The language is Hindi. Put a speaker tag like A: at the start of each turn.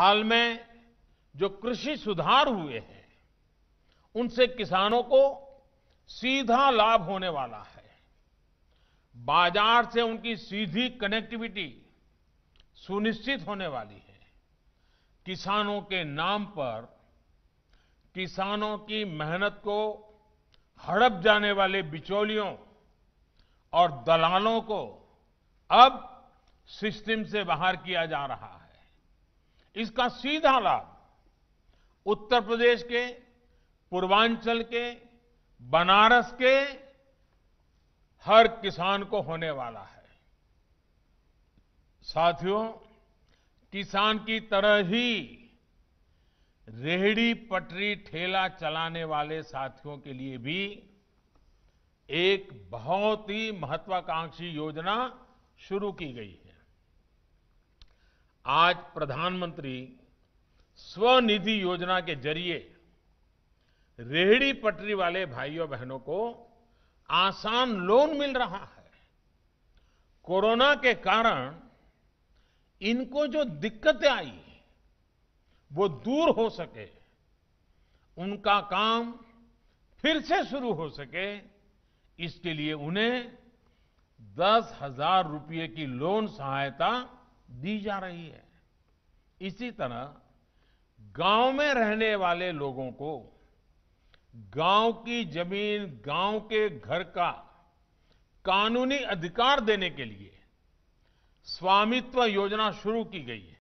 A: हाल में जो कृषि सुधार हुए हैं उनसे किसानों को सीधा लाभ होने वाला है बाजार से उनकी सीधी कनेक्टिविटी सुनिश्चित होने वाली है किसानों के नाम पर किसानों की मेहनत को हड़प जाने वाले बिचौलियों और दलालों को अब सिस्टम से बाहर किया जा रहा है इसका सीधा लाभ उत्तर प्रदेश के पूर्वांचल के बनारस के हर किसान को होने वाला है साथियों किसान की तरह ही रेहड़ी पटरी ठेला चलाने वाले साथियों के लिए भी एक बहुत ही महत्वाकांक्षी योजना शुरू की गई है आज प्रधानमंत्री स्वनिधि योजना के जरिए रेहड़ी पटरी वाले भाइयों बहनों को आसान लोन मिल रहा है कोरोना के कारण इनको जो दिक्कतें आई वो दूर हो सके उनका काम फिर से शुरू हो सके इसके लिए उन्हें दस हजार रुपये की लोन सहायता दी जा रही है इसी तरह गांव में रहने वाले लोगों को गांव की जमीन गांव के घर का कानूनी अधिकार देने के लिए स्वामित्व योजना शुरू की गई है